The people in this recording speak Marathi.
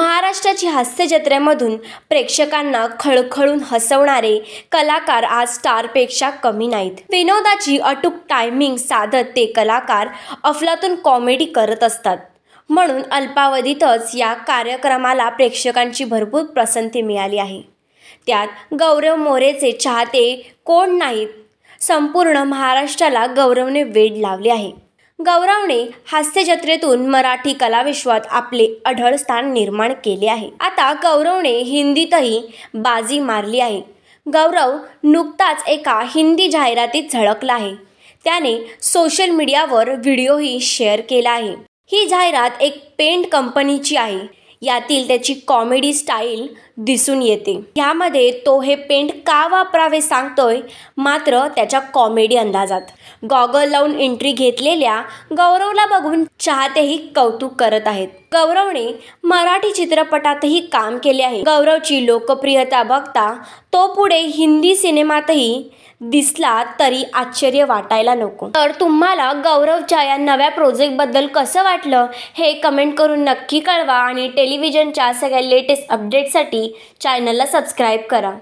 महाराष्ट्राची हास्य जत्रेमधून प्रेक्षकांना खळखळून हसवणारे कलाकार आज स्टारपेक्षा कमी नाहीत विनोदाची अटूक टायमिंग साधत ते कलाकार अफलातून कॉमेडी करत असतात म्हणून अल्पावधीतच या कार्यक्रमाला प्रेक्षकांची भरपूर प्रसंती मिळाली आहे त्यात गौरव मोरेचे चाहते कोण नाहीत संपूर्ण महाराष्ट्राला गौरवने वेड लावले आहे गौरवने हास्य जत्रेतून मराठी कलाविश्वात आपले अढळ स्थान निर्माण केले आहे आता गौरवने हिंदीतही बाजी मारली आहे गौरव नुकताच एका हिंदी जाहिरातीत झळकला आहे त्याने सोशल मीडियावर व्हिडिओही शेअर केला आहे ही जाहिरात एक पेंट कंपनीची आहे यातील त्याची कॉमेडी स्टाईल दिसून येते यामध्ये तो हे पेंट का वापरावे सांगतोय मात्र त्याच्या कॉमेडी अंदाजात गॉगल लावून एंट्री घेतलेल्या गौरवला बघून चाहतेही कौतुक करत आहेत गौरवने मराठी चित्रपटातही काम केले आहे गौरवची लोकप्रियता बघता तो पुढे हिंदी सिनेमातही दिसला तरी आश्चर्य वाटायला नको तर तुम्हाला गौरवच्या या नव्या प्रोजेक्टबद्दल कसं वाटलं हे कमेंट करून नक्की कळवा आणि टेलिव्हिजनच्या सगळ्या लेटेस्ट अपडेटसाठी चॅनलला सबस्क्राईब करा